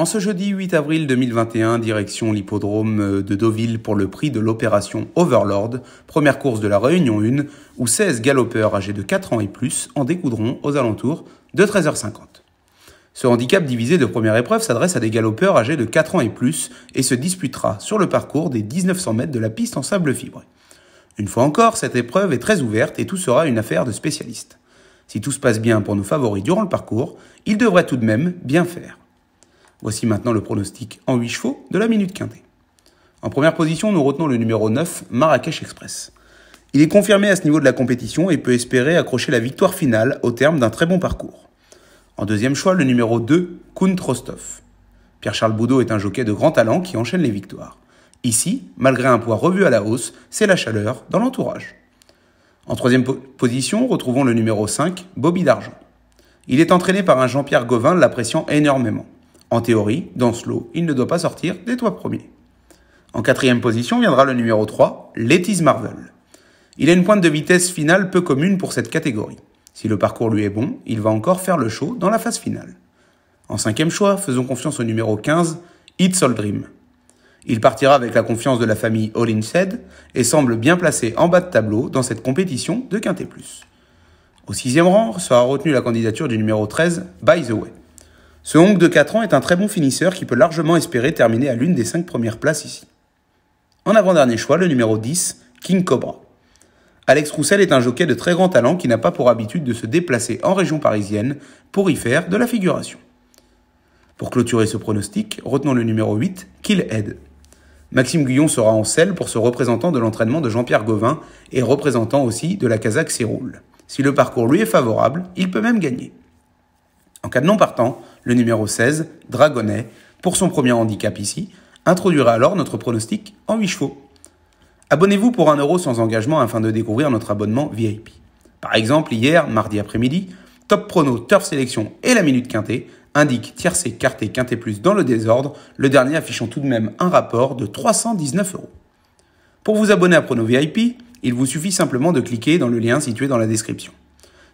En ce jeudi 8 avril 2021, direction l'hippodrome euh, de Deauville pour le prix de l'opération Overlord, première course de la Réunion 1, où 16 galopeurs âgés de 4 ans et plus en découdront aux alentours de 13h50. Ce handicap divisé de première épreuve s'adresse à des galopeurs âgés de 4 ans et plus et se disputera sur le parcours des 1900 mètres de la piste en sable fibre. Une fois encore, cette épreuve est très ouverte et tout sera une affaire de spécialistes. Si tout se passe bien pour nos favoris durant le parcours, ils devraient tout de même bien faire. Voici maintenant le pronostic en 8 chevaux de la minute quintée. En première position, nous retenons le numéro 9, Marrakech Express. Il est confirmé à ce niveau de la compétition et peut espérer accrocher la victoire finale au terme d'un très bon parcours. En deuxième choix, le numéro 2, Kunt Rostov. Pierre-Charles Boudot est un jockey de grand talent qui enchaîne les victoires. Ici, malgré un poids revu à la hausse, c'est la chaleur dans l'entourage. En troisième position, retrouvons le numéro 5, Bobby d'Argent. Il est entraîné par un Jean-Pierre Gauvin l'appréciant énormément. En théorie, dans ce lot, il ne doit pas sortir des toits premiers. En quatrième position viendra le numéro 3, Letiz Marvel. Il a une pointe de vitesse finale peu commune pour cette catégorie. Si le parcours lui est bon, il va encore faire le show dans la phase finale. En cinquième choix, faisons confiance au numéro 15, It's All Dream. Il partira avec la confiance de la famille All Said et semble bien placé en bas de tableau dans cette compétition de Quintet Plus. Au sixième rang sera retenue la candidature du numéro 13, By the Way. Ce Hong de 4 ans est un très bon finisseur qui peut largement espérer terminer à l'une des 5 premières places ici. En avant-dernier choix, le numéro 10, King Cobra. Alex Roussel est un jockey de très grand talent qui n'a pas pour habitude de se déplacer en région parisienne pour y faire de la figuration. Pour clôturer ce pronostic, retenons le numéro 8, Kill Head. Maxime Guyon sera en selle pour ce représentant de l'entraînement de Jean-Pierre Gauvin et représentant aussi de la Kazakh Séroul. Si le parcours lui est favorable, il peut même gagner. En cas de non partant, le numéro 16, Dragonnet, pour son premier handicap ici, introduira alors notre pronostic en 8 chevaux. Abonnez-vous pour 1 euro sans engagement afin de découvrir notre abonnement VIP. Par exemple, hier, mardi après-midi, Top Prono, Turf Sélection et la Minute Quintée indiquent tiercé, quarté, quinté plus dans le désordre, le dernier affichant tout de même un rapport de 319 euros. Pour vous abonner à Prono VIP, il vous suffit simplement de cliquer dans le lien situé dans la description.